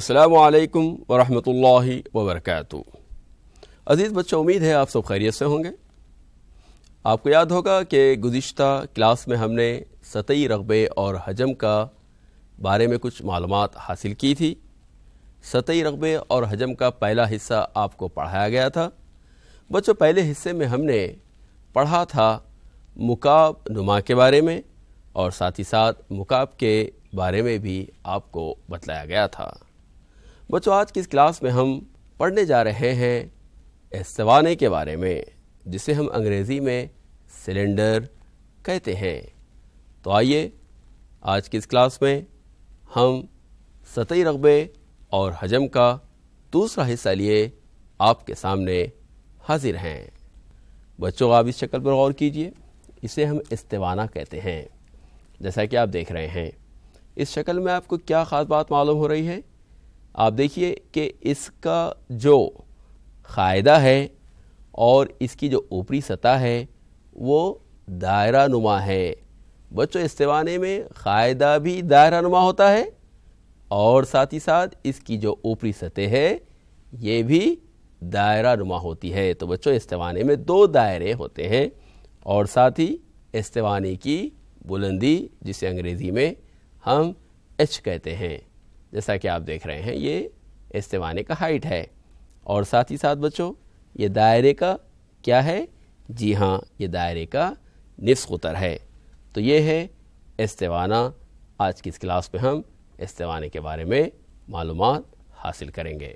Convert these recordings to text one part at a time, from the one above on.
असलकम वरहि वबरक अज़ीज़ बच्चों उम्मीद है आप सब खैरियत से होंगे आपको याद होगा कि गुज्त क्लास में हमने सतही रगबे और हजम का बारे में कुछ मालूम हासिल की थी सतही रगबे और हजम का पहला हिस्सा आपको पढ़ाया गया था बच्चों पहले हिस्से में हमने पढ़ा था मुकाब नुमा के बारे में और साथ ही साथ मुकाब के बारे में भी आपको बताया गया था बच्चों आज की इस क्लास में हम पढ़ने जा रहे हैं एस्तवाने के बारे में जिसे हम अंग्रेज़ी में सिलेंडर कहते हैं तो आइए आज की इस क्लास में हम सतही रकबे और हजम का दूसरा हिस्सा लिए आपके सामने हाजिर हैं बच्चों आप इस शक्ल पर गौर कीजिए इसे हम इस्तेवाना कहते हैं जैसा कि आप देख रहे हैं इस शक्ल में आपको क्या ख़ास बात मालूम हो रही है आप देखिए कि इसका जो क़ायदा है और इसकी जो ऊपरी सतह है वो दायरा नुमा है बच्चों इस में क़ायदा भी दायरा नुमा होता है और साथ ही साथ इसकी जो ऊपरी सतह है ये भी दायरा नुमा होती है तो बच्चों इस्तेवाने में दो दायरे होते हैं और साथ ही इस्तेवाने की बुलंदी जिसे अंग्रेज़ी में हम एच कहते हैं जैसा कि आप देख रहे हैं ये इस्तेमाने का हाइट है और साथ ही साथ बच्चों ये दायरे का क्या है जी हाँ ये दायरे का निसक उतर है तो ये है इस्तेवाना आज की इस क्लास में हम इस्तेवाने के बारे में मालूम हासिल करेंगे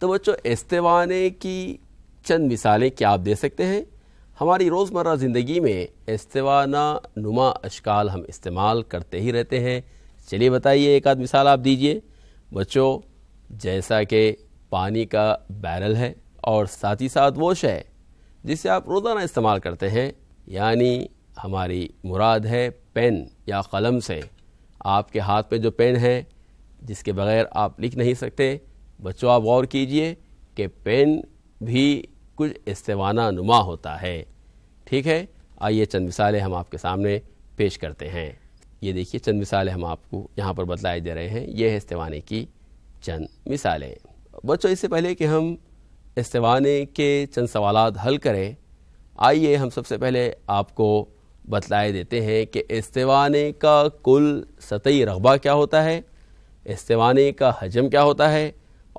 तो बच्चों इस्तेवाने की चंद मिसालें क्या आप दे सकते हैं हमारी रोज़मर्रा ज़िंदगी में इस्तेवाना नुमा अशकाल हम इस्तेमाल करते ही रहते हैं चलिए बताइए एक आध मिसाल आप दीजिए बच्चों जैसा कि पानी का बैरल है और साथ ही साथ वो शय जिसे आप रोज़ाना इस्तेमाल करते हैं यानी हमारी मुराद है पेन या कलम से आपके हाथ में जो पेन है जिसके बग़ैर आप लिख नहीं सकते बच्चों आप गौर कीजिए कि पेन भी कुछ इस्तेवाना नुमा होता है ठीक है आइए चंद मिसालें हम आपके सामने पेश करते हैं ये देखिए चंद मिसालें हम आपको यहाँ पर बतलाए दे रहे हैं ये है इस्तेवाने की चंद मिसालें बच्चों इससे पहले कि हम इस्तेवाने के चंद सवाल हल करें आइए हम सबसे पहले आपको बतलाए देते हैं कि इस्तेवाने का कुल सतही रगबा क्या होता है इस्तेवाने का हजम क्या होता है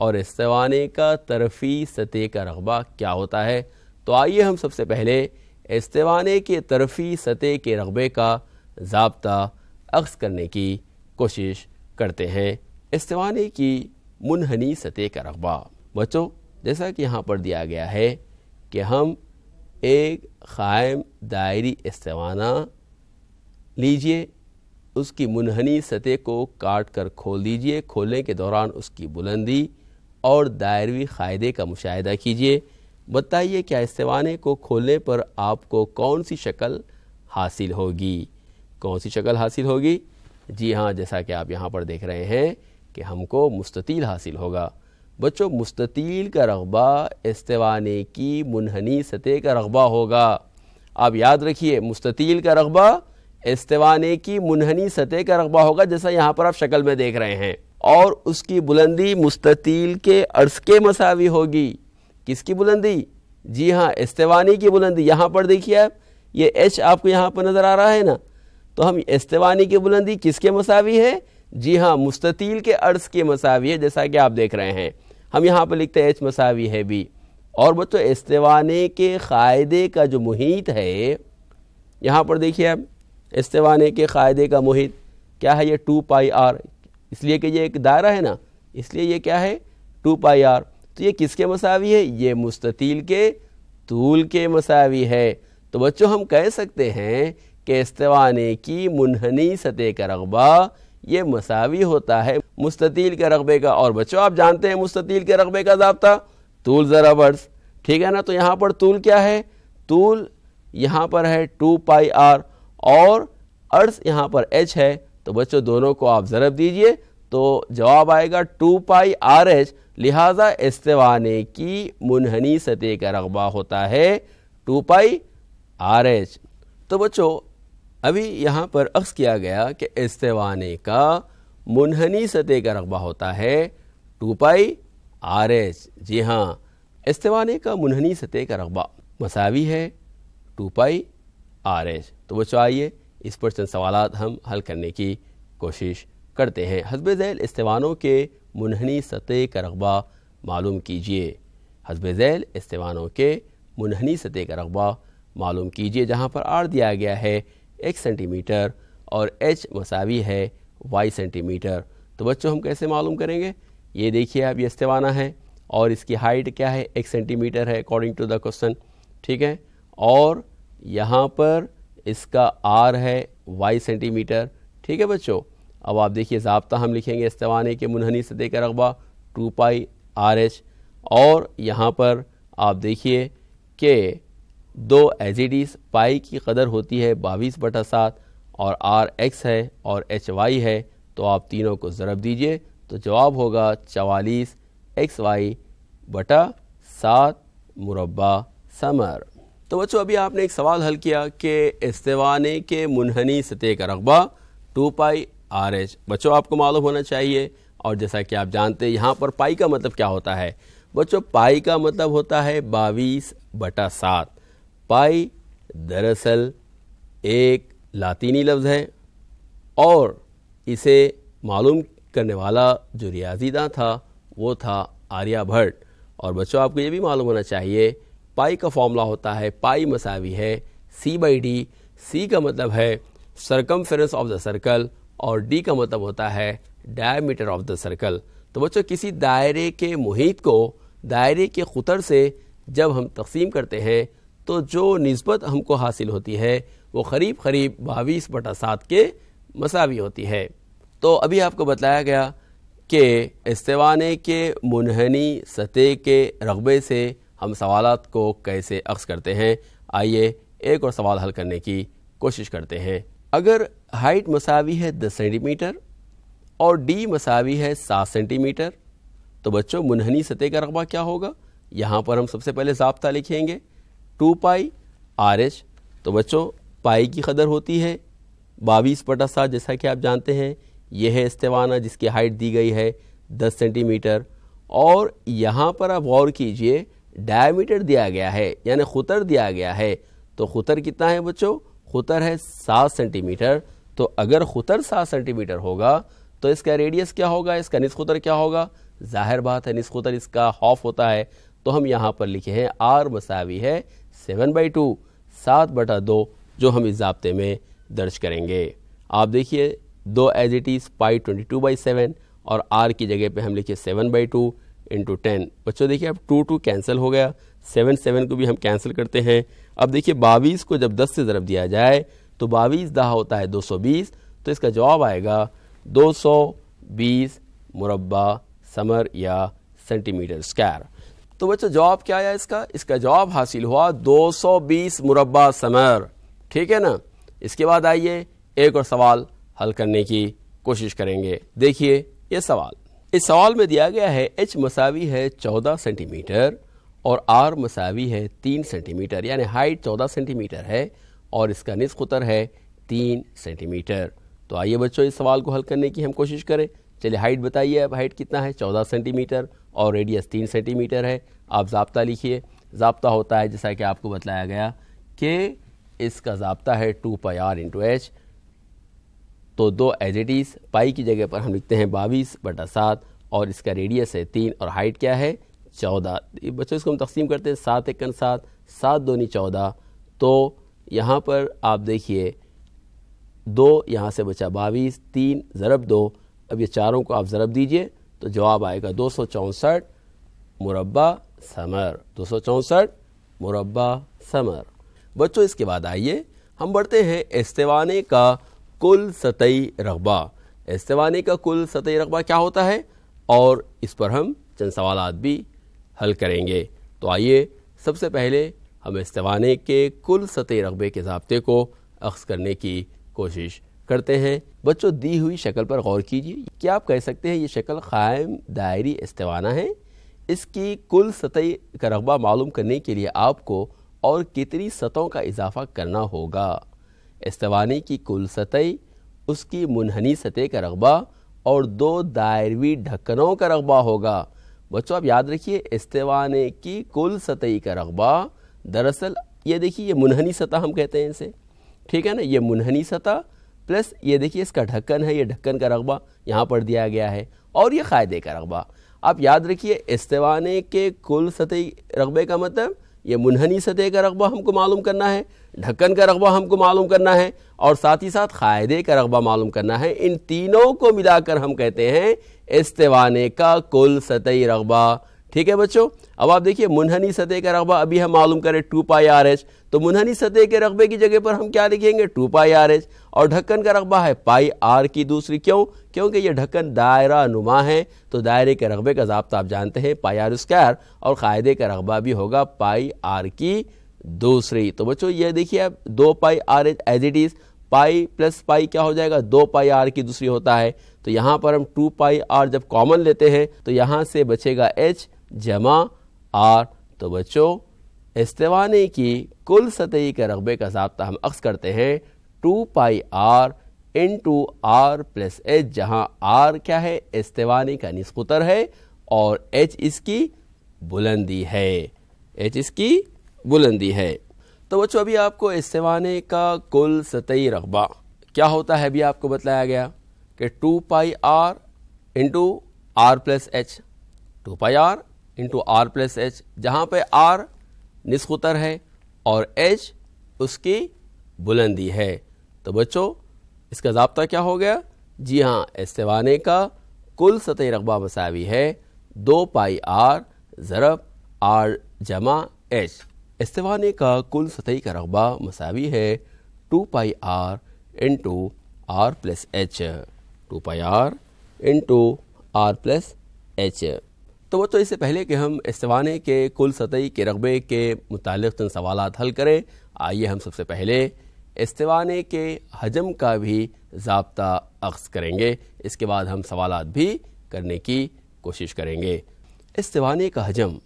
और इस्तेवाने का तरफी सतह का रगबा क्या होता है तो आइए हम सबसे पहले इस्तेवाने के तरफी सतह के रगबे का जबता अक्स करने की कोशिश करते हैं इस्तेवाने की मुनहनी सतह का रकबा बच्चों जैसा कि यहाँ पर दिया गया है कि हम एक ख़ायम दायरी इस्तेवाना लीजिए उसकी मुनहनी सतह को काट कर खोल दीजिए खोलने के दौरान उसकी बुलंदी और दायरवी क़ायदे का मुशाह कीजिए बताइए क्या इस्तेवाने को खोलने पर आपको कौन सी शक्ल हासिल होगी कौन सी शक्ल हासिल होगी जी हाँ जैसा कि आप यहाँ पर देख रहे हैं कि हमको मुस्ततील हासिल होगा बच्चों मुस्ततील का रगबा इस्तवाने की मुनहनी सतह का रगबा होगा आप याद रखिए मुस्ततील का रगबा इस्तवाने की मुनहनी सतह का रगबा होगा जैसा यहाँ पर आप शक्ल में देख रहे हैं और उसकी बुलंदी मुस्ततील के अर्स के मसावी होगी किसकी बुलंदी जी हाँ इस्तेवानी की बुलंदी यहाँ पर देखिए आप ये एच आपको यहाँ पर नज़र आ रहा है ना तो हम इस्तेवानी की बुलंदी किसके मसावी है जी हाँ मुस्ततील के अर्ज के मसावी है जैसा कि आप देख रहे हैं हम यहाँ पर लिखते हैं एच मसावी है बी और बच्चों इस्तेवाने के क़ायदे का जो मुहित है यहाँ पर देखिए आप इस्तेवाने के क़ायदे का मुहित क्या है ये टू पाई आर इसलिए कि ये एक दायरा है ना इसलिए ये क्या है टू पाई आर तो ये किसके मसावी है ये मुस्ततील के तूल के मसावी है तो बच्चों हम कह सकते हैं के इस्तेवाने की मुनहनी सतह का रकबा ये मसावी होता है मुस्ततील के रकबे का और बच्चों आप जानते हैं मुस्ततील के रकबे का जबता तूल ज़रा बर्स ठीक है ना तो यहाँ पर तूल क्या है तूल यहाँ पर है टू पाई आर और अर्स यहाँ पर एच है तो बच्चों दोनों को आप ज़रब दीजिए तो जवाब आएगा टू पाई आर एच लिहाजा इस्तेवाने की मुनहनी सतह का रकबा होता है टू पाई आर एच तो बच्चों अभी यहाँ पर अक्स किया गया कि इस्तेवाने का मुनहनी सतह का रकबा होता है टू पाई आर एच जी हाँ इस्तेवाने का मुनहनी सतह का रकबा मसावी है टू पाई आर एच तो वो चाहिए इस पर चंद सवाल हम हल करने की कोशिश करते हैं हसब झैल इस्तेवानों के मुनहनी सतह का रकबा मालूम कीजिए हसब झैल इस्तेवानों के मुनहनी सतह का रकबा मालूम कीजिए जहाँ पर आर दिया गया है x सेंटीमीटर और h मसावी है y सेंटीमीटर तो बच्चों हम कैसे मालूम करेंगे ये देखिए आप ये इस्तेवाना है और इसकी हाइट क्या है एक सेंटीमीटर है अकॉर्डिंग टू द क्वेश्चन ठीक है और यहाँ पर इसका आर है वाई सेंटीमीटर ठीक है बच्चों अब आप देखिए जबता हम लिखेंगे इस्तेवाने के मुनहनी सतह का रकबा टू पाई आर एच और यहाँ पर आप देखिए कि दो एज इट इज पाई की कदर होती है बाईस बटा सात और आर एक्स है और एच वाई है तो आप तीनों को ज़रब दीजिए तो जवाब होगा चवालीस एक्स वाई बटा सात मुरबा समर तो बच्चों अभी आपने एक सवाल हल किया कि इस्तेवाने के मुनहनी सतह का रकबा टू पाई आर एच बच्चों आपको मालूम होना चाहिए और जैसा कि आप जानते हैं यहाँ पर पाई का मतलब क्या होता है बच्चों पाई का मतलब होता है बाईस बटा सात पाई दरअसल एक लातीनी लफ्ज़ है और इसे मालूम करने वाला जो रियाजीदा था वो था आर्या भट्ट और बच्चों आपको ये भी मालूम होना चाहिए पाई का फॉर्मूला होता है पाई मसावी है सी बाई डी सी का मतलब है सरकम ऑफ द सर्कल और डी का मतलब होता है डायमीटर ऑफ द सर्कल तो बच्चों किसी दायरे के मुहित को दायरे के खुतर से जब हम तकसीम करते हैं तो जो नस्बत हमको हासिल होती है वो करीब करीब बाईस बटा सात के मसावी होती है तो अभी आपको बताया गया कि इस्तेवाने के मुनहनी सतह के रगबे से हम सवाल को कैसे अक्स करते हैं आइए एक और सवाल हल करने की कोशिश करते हैं अगर हाइट मसावी है दस सेंटीमीटर और डी मसावी है सात सेंटीमीटर तो बच्चों मुनहनी सतह का रकबा क्या होगा यहाँ पर हम सबसे पहले जबता लिखेंगे टू पाई आर एच तो बच्चों पाई की कदर होती है बावीस पटा सात जैसा कि आप जानते हैं यह है इस्तेवाना जिसकी हाइट दी गई है दस सेंटीमीटर और यहाँ पर आप गौर कीजिए डायमीटर दिया गया है यानी खुतर दिया गया है तो खुतर कितना है बच्चों खुतर है सात सेंटीमीटर तो अगर खुतर सात सेंटीमीटर होगा तो इसका रेडियस क्या होगा इसका निस खुतर क्या होगा ज़ाहिर बात है निस खुतर इसका हॉफ होता है तो हम यहाँ पर लिखे हैं आर मसावी है सेवन बाई टू सात बटा दो जो हम इस जबते में दर्ज करेंगे आप देखिए दो as it is pi twenty two by seven और आर की जगह पे हम लिखे seven by two into ten बच्चों देखिए अब टू टू कैंसिल हो गया सेवन सेवन को भी हम कैंसिल करते हैं अब देखिए बाईस को जब दस से ज़रब दिया जाए तो बाईस दहा होता है दो सौ बीस तो इसका जवाब आएगा दो सौ बीस मुरबा समर या सेंटीमीटर स्क्वायर तो बच्चों जवाब क्या आया इसका इसका जवाब हासिल हुआ 220 मुरबा समर ठीक है ना इसके बाद आइए एक और सवाल हल करने की कोशिश करेंगे देखिए ये सवाल इस सवाल में दिया गया है एच मसावी है 14 सेंटीमीटर और आर मसावी है 3 सेंटीमीटर यानी हाइट 14 सेंटीमीटर है और इसका उतर है 3 सेंटीमीटर तो आइए बच्चों इस सवाल को हल करने की हम कोशिश करें चलिए हाइट बताइए अब हाइट कितना है चौदह सेंटीमीटर और रेडियस तीन सेंटीमीटर है आप जबता लिखिए जबता होता है जैसा कि आपको बताया गया कि इसका जबता है two pi r into h तो दो एज इट इज़ पाई की जगह पर हम लिखते हैं बाईस बटा सात और इसका रेडियस है तीन और हाइट क्या है चौदह बच्चों इसको हम तकसीम करते हैं सात एक सात सात दोनी चौदह तो यहाँ पर आप देखिए दो यहाँ से बचा बाईस तीन ज़रब दो अब ये चारों को आप ज़रब दीजिए तो जवाब आएगा दो सौ चौंसठ मुरबा समर दो सौ चौंसठ मुरबा समर बच्चों इसके बाद आइए हम बढ़ते हैं इस्तेवाने का कुल सतई रकबा इस्तेवाने का कुल सतई रकबा क्या होता है और इस पर हम चंद सवाल भी हल करेंगे तो आइए सबसे पहले हम इस्तेवाने के कुल सतह रकबे के जबते को अक्स करने की कोशिश करते हैं बच्चों दी हुई शक्ल पर गौर कीजिए क्या आप कह सकते हैं ये शक्ल क़ायम दायरी इस्तेवाना है इसकी कुल सतह का रकबा मालूम करने के लिए आपको और कितनी सतहों का इजाफा करना होगा इस्तेवाने की कुल सतह उसकी मुनहनी सतह का रकबा और दो दायरवी ढक्कनों का रकबा होगा बच्चों आप याद रखिए इस्तेवाने की कुल सतह का रकबा दरअसल ये देखिए ये मुनहनी सतह हम कहते हैं इसे ठीक है ना ये मुनहनी सतह प्लस ये देखिए इसका ढक्कन है ये ढक्कन का रकबा यहाँ पर दिया गया है और ये क़ायदे का रकबा आप याद रखिए इस्तेवाने के कुल सतह रकबे का मतलब ये मुनहनी सतह का रकबा हमको मालूम करना है ढक्कन का रकबा हमको मालूम करना है और साथ ही साथ क़ायदे का रकबा मालूम करना है इन तीनों को मिलाकर हम कहते हैं इस्तेवाने का कुल सतही रकबा ठीक है बच्चों अब आप देखिए मुनहनी सतह का रकबा अभी हम मालूम करें टू पाई आर एच तो मुनहनी सतह के रकबे की जगह पर हम क्या लिखेंगे टू पाई आर एच और ढक्कन का रकबा है पाई आर की दूसरी क्यों क्योंकि ये ढक्कन दायरा नुमा है तो दायरे के रकबे का जब्ता आप जानते हैं पाई आर स्क्वायर और कायदे का रकबा भी होगा पाई आर की दूसरी तो बच्चों ये देखिए आप दो pi r h as it is pi plus pi क्या हो जाएगा दो पाई आर की दूसरी होता है तो यहाँ पर हम टू पाई आर जब कॉमन लेते हैं तो यहाँ से बचेगा एच जमा आर तो बच्चों इस्तेवाने की कुल सतही के रकबे का जबता हम अक्स करते हैं two pi r in two r plus h जहाँ आर क्या है इस्तेवाने का निस्कुतर है और एच इसकी बुलंदी है एच इसकी बुलंदी है तो बच्चों अभी आपको इस्तेवाने का कुल सतही रकबा क्या होता है अभी आपको बताया गया कि two pi r into r plus h two pi r into r plus h जहाँ पर आर निस्कुतर है और एज उसकी बुलंदी है तो बच्चों इसका जबता क्या हो गया जी हाँ इस्तेवाने का कुल सतह रकबा मसावी है दो पाई आर ज़रब आर जमा एच इस्तेवाने का कुल सतह का रकबा मसावी है two pi r into r plus h two pi r into r plus h तो वह तो इससे पहले कि हम इसवाने के कुल सतही के रकबे के मुतल चंद सवाल हल करें आइए हम सबसे पहले इसवाने के हजम का भी जबता अक्स करेंगे इसके बाद हम सवाल भी करने की कोशिश करेंगे इसवाने का हजम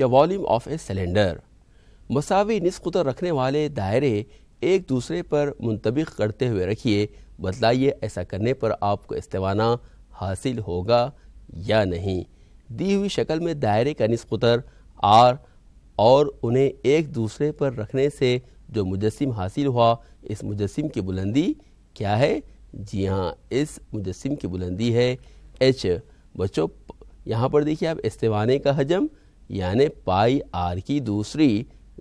या वॉल्यूम ऑफ ए सिलेंडर मसावी नस्कुतर रखने वाले दायरे एक दूसरे पर मुंतब करते हुए रखिए बतलाइए ऐसा करने पर आपको इस्तेवाना हासिल होगा या नहीं दी हुई शक्ल में दायरे का निस आर और उन्हें एक दूसरे पर रखने से जो मुजस्म हासिल हुआ इस मुजस्म की बुलंदी क्या है जी हाँ इस मुजस्म की बुलंदी है एच बच्चों यहाँ पर देखिए आप इस्तेवाने का हजम यानि पाई आर की दूसरी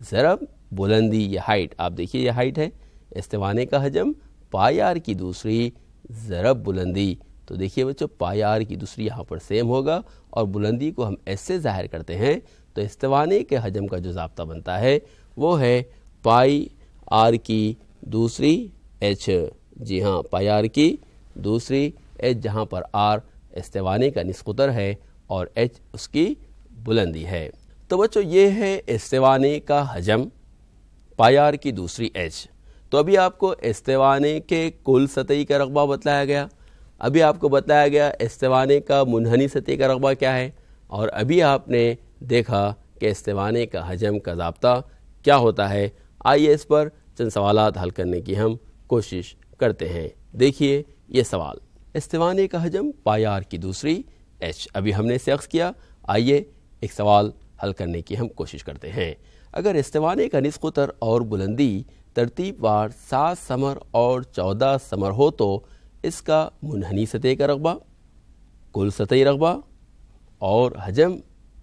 ज़रब बुलंदी या हाइट आप देखिए यह हाइट है इस्तेवाने का हजम पाई आर की दूसरी ज़रब बुलंदी तो देखिए बच्चों पाई आर की दूसरी यहाँ पर सेम होगा और बुलंदी को हम ऐसे ज़ाहिर करते हैं तो इस्तवाने के हजम का जो जबता बनता है वो है पाई आर की दूसरी एच जी हाँ पाई आर की दूसरी एच जहाँ पर आर इस्तवाने का नस्कुतर है और एच उसकी बुलंदी है तो बच्चों ये है इस्तवाने का हजम पाई आर की दूसरी एच तो अभी आपको इस्तवाने के कुल सतही का रकबा बतलाया गया अभी आपको बताया गया इस्तेवाने का मुनहनी सतह का रकबा क्या है और अभी आपने देखा कि इस्तेवाने का हजम का जबता क्या होता है आइए इस पर चंद सवाल हल करने की हम कोशिश करते हैं देखिए ये सवाल इस्तेवाने का हजम पायार की दूसरी एच अभी हमने सेक्स किया आइए एक सवाल हल करने की हम कोशिश करते हैं अगर इस्तेवाने का नस्कोतर और बुलंदी तरतीबवार सात समर और चौदह समर हो तो इसका मुनहनी सतह का रकबा कुल सतही रकबा और हजम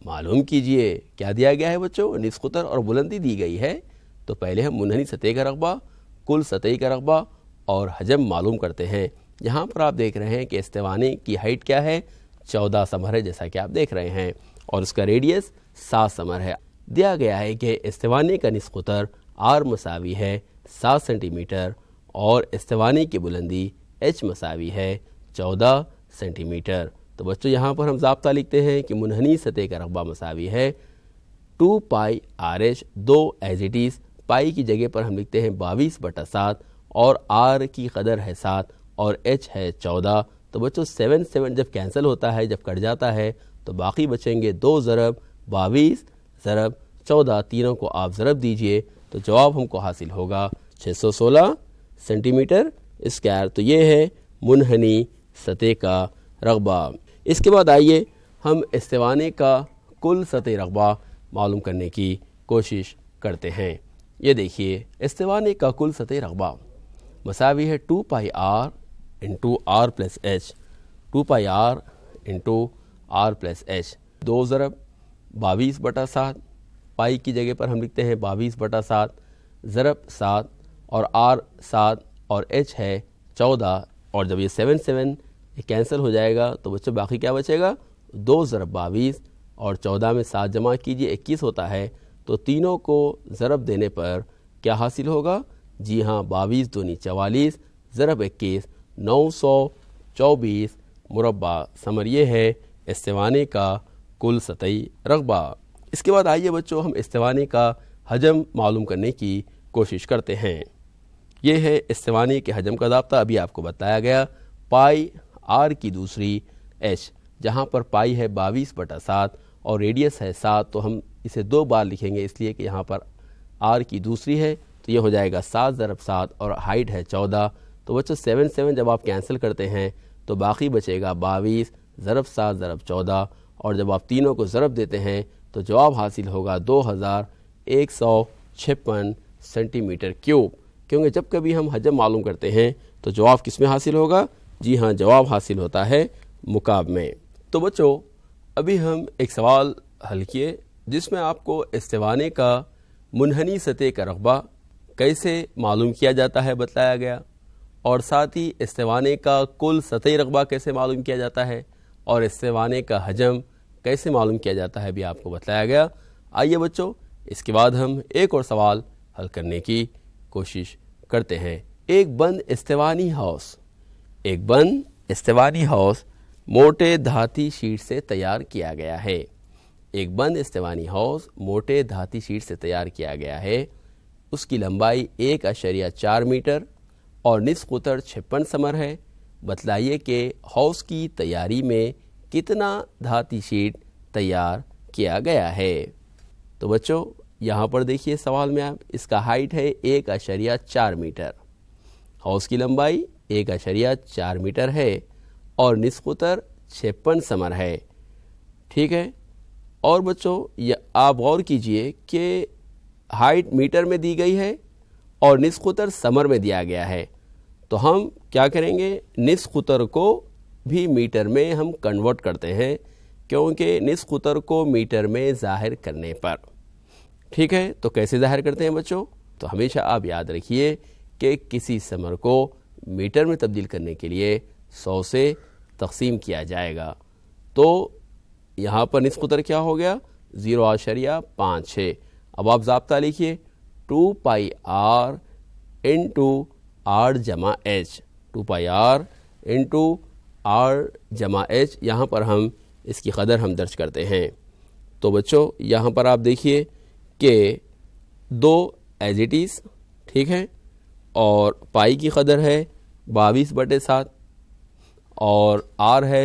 मालूम कीजिए क्या दिया गया है बच्चों निस्कुतर और बुलंदी दी गई है तो पहले हम मुनहनी सतह का रकबा कुल सतही का रकबा और हजम मालूम करते हैं यहाँ पर आप देख रहे हैं कि इस्तेवाने की हाइट क्या है चौदह समर है जैसा कि आप देख रहे हैं और उसका रेडियस सात समर है दिया गया है कि इस्तेवाने का निस्कुतर आर मसावी है सात सेंटीमीटर और इस्तेवाने की बुलंदी एच मसावी है चौदह सेंटीमीटर तो बच्चों यहाँ पर हम जबता लिखते हैं कि मुनहनी सतह का रकबा मसावी है टू पाई आर एच दो एज इट इज़ पाई की जगह पर हम लिखते हैं बाईस बटा सात और आर की कदर है सात और एच है चौदह तो बच्चों सेवन सेवन जब कैंसिल होता है जब कट जाता है तो बाकी बचेंगे दो ज़रब बाईस ज़रब चौदह तीनों को आप ज़रब दीजिए तो जवाब हमको हासिल होगा छः सौ सोलह सेंटीमीटर इसका अर्थ तो ये है मुनहनी सतह का रकबा इसके बाद आइए हम इस्तेवाने का कुल सतह रकबा मालूम करने की कोशिश करते हैं ये देखिए इस्तेवाने का कुल सतह रकबा मसावी है two pi r into r plus h two pi r into r plus h दो ज़रब बाईस बटा सात पाई की जगह पर हम लिखते हैं बाईस बटा सात ज़रब सात और आर सात और एच है चौदह और जब ये सेवन सेवन कैंसिल हो जाएगा तो बच्चों बाकी क्या बचेगा दो ज़रब बावीस और चौदह में सात जमा कीजिए इक्कीस होता है तो तीनों को ज़रब देने पर क्या हासिल होगा जी हाँ बावीस दूनी चवालीस ज़रब इक्कीस नौ सौ चौबीस मुरबा समर ये है इस्तेवाने का कुल सतई रकबा इसके बाद आइए बच्चों हम इस्तेवाने का हजम मालूम करने की कोशिश करते हैं ये है इस्तेमानी के हजम का जबता अभी आपको बताया गया पाई आर की दूसरी एच जहाँ पर पाई है बाईस बटा सात और रेडियस है सात तो हम इसे दो बार लिखेंगे इसलिए कि यहाँ पर आर की दूसरी है तो ये हो जाएगा सात ज़रब सात और हाइट है चौदह तो बच्चों सेवन सेवन जब आप कैंसिल करते हैं तो बाकी बचेगा बाईस ज़रब सात ज़रब चौदह और जब आप तीनों को ज़रब देते हैं तो जवाब हासिल होगा दो हज़ार एक सौ छप्पन सेंटीमीटर क्यूब क्योंकि जब कभी हम हजम मालूम करते हैं तो जवाब किस में हासिल होगा जी हाँ जवाब हासिल होता है मुकाब में तो बच्चों अभी हम एक सवाल हल किए जिसमें आपको इस्तेवाने का मुनहनी सतह का रकबा कैसे मालूम किया जाता है बताया गया और साथ ही इस्तेवाने का कुल सतही रकबा कैसे मालूम किया जाता है और इस्तेवाने का हजम कैसे मालूम किया जाता है भी आपको बताया गया आइए बच्चों इसके बाद हम एक और सवाल हल करने की कोशिश करते हैं एक बंद इस्तेवानी हाउस एक बंद इस्तेवानी हाउस मोटे धाती शीट से तैयार किया गया है एक बंद इस्तेवानी हाउस मोटे धाती शीट से तैयार किया गया है उसकी लंबाई एक अशरिया चार मीटर और निसफ छप्पन समर है बतलाइए कि हाउस की तैयारी में कितना धाती शीट तैयार किया गया है तो बच्चों यहाँ पर देखिए सवाल में आप इसका हाइट है एक अशरिया चार मीटर हाउस की लंबाई एक अशरिया चार मीटर है और निस्कुतर छप्पन समर है ठीक है और बच्चों आप गौर कीजिए कि हाइट मीटर में दी गई है और निस्कुतर समर में दिया गया है तो हम क्या करेंगे निस्कुतर को भी मीटर में हम कन्वर्ट करते हैं क्योंकि निस्कुतर को मीटर में ज़ाहिर करने पर ठीक है तो कैसे जाहिर करते हैं बच्चों तो हमेशा आप याद रखिए कि किसी समर को मीटर में तब्दील करने के लिए सौ से तकसीम किया जाएगा तो यहाँ पर निस्फ उतर क्या हो गया ज़ीरो आशरिया पाँच छः अब आप जबता लिखिए two pi r in two r जमा h two pi r in two r जमा एच यहाँ पर हम इसकी कदर हम दर्ज करते हैं तो बच्चों यहाँ पर आप देखिए के दो एज इट इज़ ठीक है और पाई की कदर है बाईस बटे सात और आर है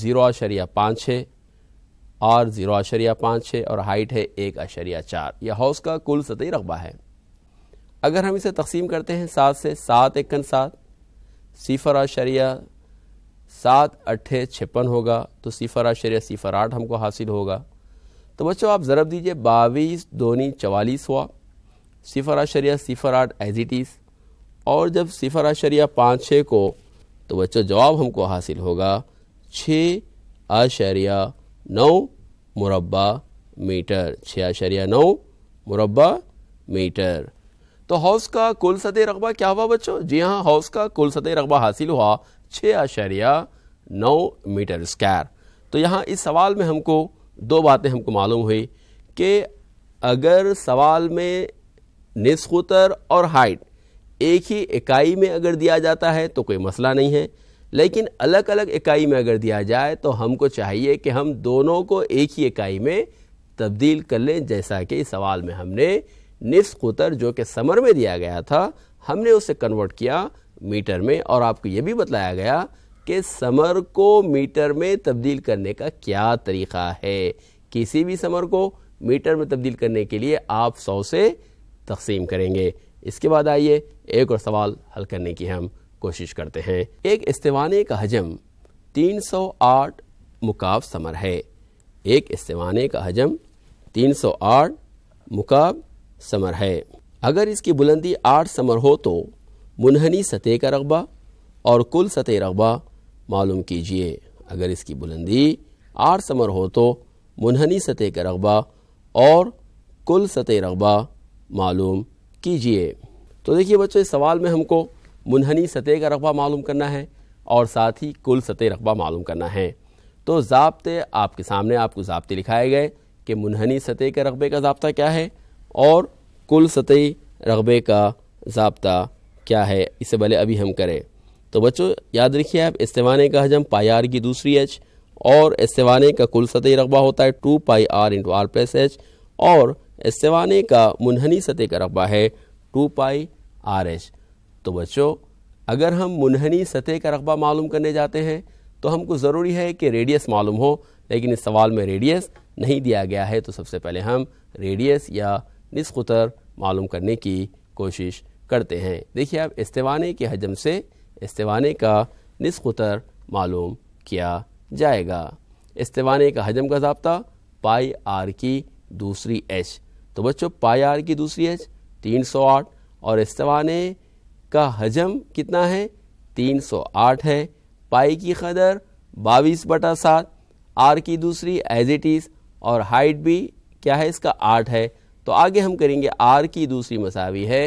ज़ीरो आशरिया पाँच छः आर ज़ीरो आशरिया पाँच छः और हाइट है एक आशरिया चार यह हाउस का कुल सतही रकबा है अगर हम इसे तकसीम करते हैं सात से सात एकन सात सिफर आशरिया सात अट्ठे छप्पन होगा तो सिफर आशरिया सिफर आठ हमको हासिल होगा तो बच्चों आप ज़रब दीजिए बाईस दोनी चवालीस हुआ सिफर आशरिया सिफर आठ एज इट इज़ और जब सिफर आशरिया पाँच छः को तो बच्चों जवाब हमको हासिल होगा छ आशरिया नौ मुरबा मीटर छः आशरिया नौ मुरबा मीटर तो हौस का कुल सतह रकबा क्या हुआ बच्चों जी हाँ हाउस का कुल सतह रकबा हासिल हुआ छः आशरिया नौ मीटर स्क्वायर तो यहाँ इस सवाल में हमको दो बातें हमको मालूम हुई कि अगर सवाल में नस्खुतर और हाइट एक ही इकाई में अगर दिया जाता है तो कोई मसला नहीं है लेकिन अलग अलग इकाई में अगर दिया जाए तो हमको चाहिए कि हम दोनों को एक ही इकाई में तब्दील कर लें जैसा कि सवाल में हमने निस्फ कुतर जो कि समर में दिया गया था हमने उसे कन्वर्ट किया मीटर में और आपको ये भी बताया गया कि समर को मीटर में तब्दील करने का क्या तरीक़ा है किसी भी समर को मीटर में तब्दील करने के लिए आप सौ से तकसीम करेंगे इसके बाद आइए एक और सवाल हल करने की हम कोशिश करते हैं एक इस्तेवाने का हजम 308 मुकाब समर है एक इस्तेवाने का हजम 308 मुकाब समर है अगर इसकी बुलंदी आठ समर हो तो मुनहनी सतह का रकबा और कुल सतह रकबा मालूम कीजिए अगर इसकी बुलंदी आठ समर हो तो मुनहनी सतह का रगबा और कुल सतह रगबा मालूम कीजिए तो देखिए बच्चों इस सवाल में हमको मुनहनी सतह का रकबा मालूम करना है और साथ ही कुल सतह रकबा मालूम करना है तो जबते आपके सामने आपको जबते लिखाए गए कि मुनहनी सतह के रकबे का जबता क्या है और कुल सतह रकबे का जबता क्या है इससे पहले अभी हम करें तो बच्चों याद रखिए आप इस्तेवाने का हजम पाई आर की दूसरी एच और इस्तेवाने का कुल सतह रकबा होता है two pi r into r plus h और इस्तेवाने का मुनहनी सतह का रकबा है टू पाई आर एच तो बच्चों अगर हम मुनहनी सतह का रकबा मालूम करने जाते हैं तो हमको ज़रूरी है कि रेडियस मालूम हो लेकिन इस सवाल में रेडियस नहीं दिया गया है तो सबसे पहले हम रेडियस या निस्कुतर मालूम करने की कोशिश करते हैं देखिए आप इस्तेवाने के हजम से इस्तेवाने का नस्ख मालूम किया जाएगा इस्तेवाने का हजम का जब्ता पाई आर की दूसरी एच तो बच्चों पाई आर की दूसरी एच तीन सौ आठ और इस्तेवाने का हजम कितना है तीन सौ आठ है पाई की कदर बाईस बटा सात आर की दूसरी एज इट इज़ और हाइट भी क्या है इसका आठ है तो आगे हम करेंगे आर की दूसरी मसावी है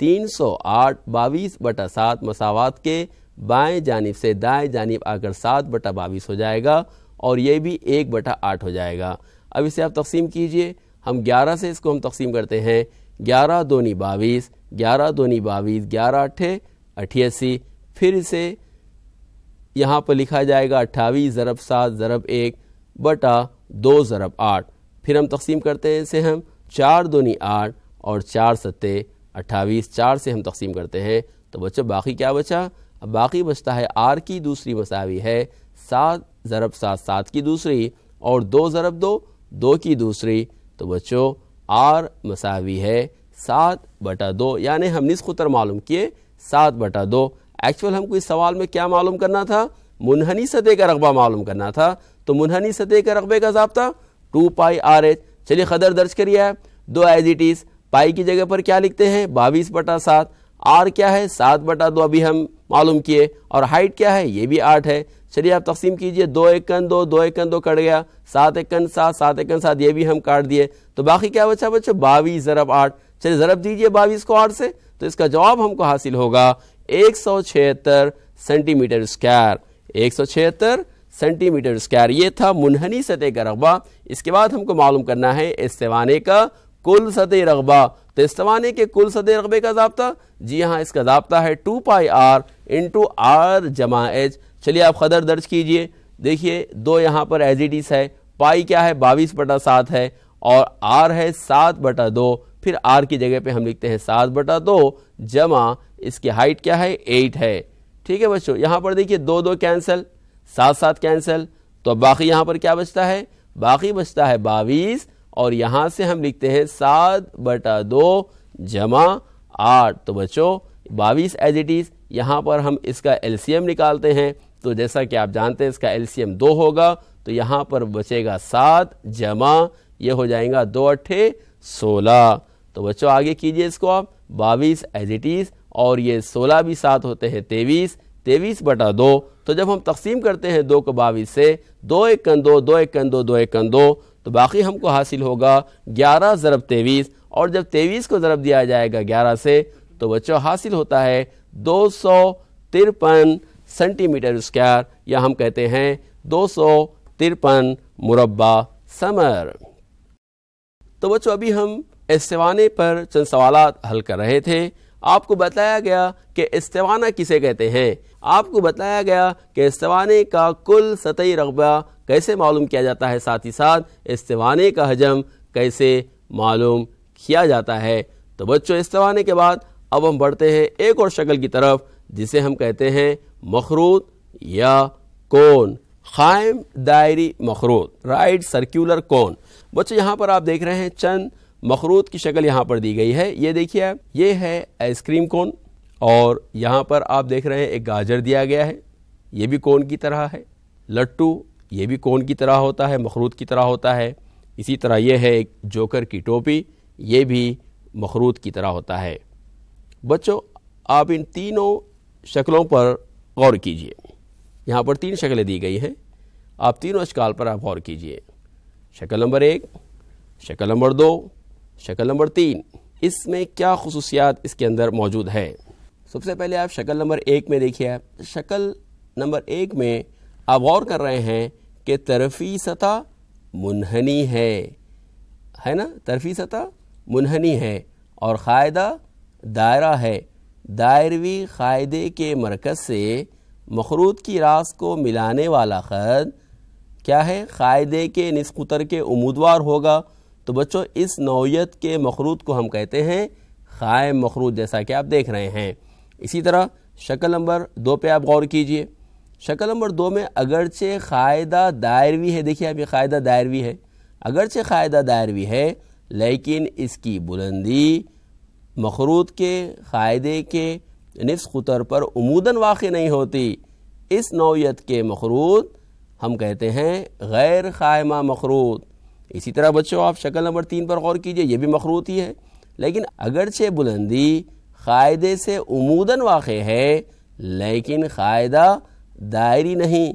तीन सौ आठ बाईस बटा सात मसावत के बाएं जानब से दाएं जानब आकर सात बटा बाईस हो जाएगा और ये भी एक बटा आठ हो जाएगा अब इसे आप तकसीम कीजिए हम ग्यारह से इसको हम तकसीम करते हैं ग्यारह दोनी बाईस ग्यारह दोनी बाईस ग्यारह अट्ठे अठियासी फिर इसे यहाँ पर लिखा जाएगा अट्ठावी ज़रब सात ज़रब एक बटा दो ज़रब आठ फिर हम तकसीम करते हैं इसे हम चार दोनी आठ और चार सत्ते अट्ठावीस चार से हम तकसीम करते हैं तो बच्चों बाकी क्या बचा अब बाकी बचता है आर की दूसरी मसावी है सात ज़रब सात सात की दूसरी और दो ज़रब दो दो की दूसरी तो बच्चों आर मसावी है सात बटा दो यानि हम निस्क उतर मालूम किए सात बटा दो एक्चुअल हमको इस सवाल में क्या मालूम करना था मुनहनी सतह का रकबा मालूम करना था तो मुनहनी सतह के रकबे का जबता टू पाई आर एच चलिए खदर दर्ज करिए दो एज इट इज़ पाई की जगह पर क्या लिखते हैं बाईस बटा सात आर क्या है सात बटा दो अभी हम मालूम किए और हाइट क्या है ये भी आठ है चलिए आप तकसीम कीजिए दो एकन दो दो एकन दो कट गया सात एकन सात सात एकन सात ये भी हम काट दिए तो बाकी क्या बचा बच्चों बाईस ज़रब आठ चलिए ज़रब दीजिए बाईस को आठ से तो इसका जवाब हमको हासिल होगा एक सौ छिहत्तर सेंटीमीटर स्क्वायर एक सौ छिहत्तर सेंटीमीटर स्क्वायर ये था मुनहनी सतह का रकबा इसके बाद हमको मालूम करना है इस सेवाने का कुल सद रगबा तो इस तवानी के कुल सद रकबे का जबता जी हाँ इसका जबता है two pi r into r जमा एच चलिए आप खदर दर्ज कीजिए देखिए दो यहाँ पर एज इट इस है पाई क्या है बाईस बटा सात है और आर है सात बटा दो फिर आर की जगह पे हम लिखते हैं सात बटा दो जमा इसकी हाइट क्या है एट है ठीक है बच्चों यहाँ पर देखिए दो दो कैंसिल सात सात कैंसिल तो बाकी यहाँ पर क्या बचता है बाकी बचता है बाईस और यहाँ से हम लिखते हैं सात बटा दो जमा आठ तो बच्चों बाईस एज इट इज़ यहाँ पर हम इसका एलसीएम निकालते हैं तो जैसा कि आप जानते हैं इसका एलसीएम दो होगा तो यहाँ पर बचेगा सात जमा ये हो जाएगा दो अट्ठे सोलह तो बच्चों आगे कीजिए इसको आप बाईस एज इट इज़ और ये सोलह भी सात होते हैं तेईस तेईस बटा दो तो जब हम तकसीम करते हैं दो को बाईस से दो एक कन दो दो एक कन दो दो एक कन दो तो बाकी हमको हासिल होगा ग्यारह ज़रब तेईस और जब तेईस को ज़रब दिया जाएगा ग्यारह से तो बच्चों हासिल होता है दो सौ तिरपन सेंटीमीटर स्क्वायर या हम कहते हैं दो सौ तिरपन मुरबा समर तो बच्चों अभी हम इस्तेवाने पर चंद सवाल हल कर रहे थे आपको बताया गया कि इस्तेवाना किसे कहते हैं आपको बताया गया कि इस्तेवाने का कुल सतही रकबा कैसे मालूम किया जाता है साथ ही साथ इस्तेवाने का हजम कैसे मालूम किया जाता है तो बच्चों इस्तेवाने के बाद अब हम बढ़ते हैं एक और शक्ल की तरफ जिसे हम कहते हैं मखरूत या कौन खायम दायरी मखरूत राइट सर्कुलर कौन बच्चों यहाँ पर आप देख रहे हैं चंद मखरूत की शक्ल यहाँ पर दी गई है ये देखिए आप ये है आइसक्रीम कौन और यहाँ पर आप देख रहे हैं एक गाजर दिया गया है ये भी कोन की तरह है लट्टू ये भी कोन की तरह होता है मखरूत की तरह होता है इसी तरह यह है एक जोकर की टोपी ये भी मखरूत की तरह होता है बच्चों आप इन तीनों शक्लों पर गौर कीजिए यहाँ पर तीन शक्लें दी गई हैं आप तीनों अशकाल पर आप गौर कीजिए शक्ल नंबर एक शक्ल नंबर दो शक्ल नंबर तीन इसमें क्या खसूसियात इसके अंदर मौजूद है सबसे पहले आप शक्ल नंबर एक में देखिए आप शक्ल नंबर एक में आप गौर कर रहे हैं कि तरफी सतह मुनहनी है है ना तरफी सतह मुनहनी है और क़ायदा दायरा है दायरवी क़ायदे के मरकज़ से मखरूत की रास को मिलाने वाला खद क्या है क़ायदे के नस्कुतर के उम्मीदवार होगा तो बच्चों इस नौीयत के मखरूत को हम कहते हैं ख़ाय मखरूत जैसा कि आप देख रहे हैं इसी तरह शक्ल नंबर दो पे आप गौर कीजिए शक्ल नंबर दो में अगरचे कायदा दायरवी है देखिए आप ये कायदा दायरवी है अगरचे कायदा दायरवी है लेकिन इसकी बुलंदी मखरूत के कायदे के नफ़ खुतर पर उमूदन वाक़ नहीं होती इस नौीयत के मखरूत हम कहते हैं गैर ख़ायमा मखरूत इसी तरह बच्चों आप शक्ल नंबर तीन पर गौर कीजिए यह भी मखरूत ही है लेकिन अगरचे बुलंदी कायदे से उमूदन वाक़ है लेकिन कायदा दायरी नहीं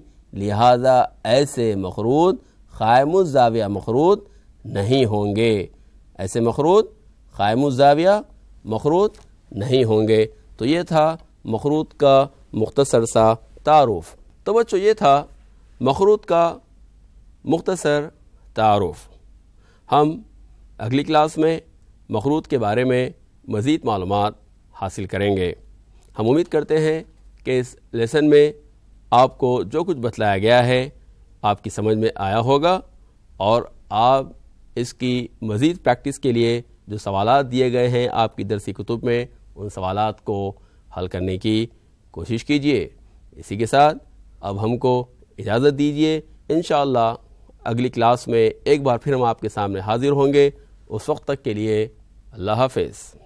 लिहाजा ऐसे मखरूद ख़ायमुजाविया मखरूद नहीं होंगे ऐसे मखरूद ख़ायमुजाविया मखरूद नहीं होंगे तो ये था मखरूद का मुख्तसर सा तारफ़ तो बच्चों ये था मखरूद का मुख्तसर तारफ़ हम अगली क्लास में मखरूद के बारे में मज़ीद मालूम हासिल करेंगे हम उम्मीद करते हैं कि इस लेसन में आपको जो कुछ बतलाया गया है आपकी समझ में आया होगा और आप इसकी मज़ीद प्रैक्टिस के लिए जो सवाल दिए गए हैं आपकी दरसी कुतुब में उन सवाल को हल करने की कोशिश कीजिए इसी के साथ अब हमको इजाज़त दीजिए इन अगली क्लास में एक बार फिर हम आपके सामने हाज़िर होंगे उस वक्त तक के लिए अल्लाह हाफिज़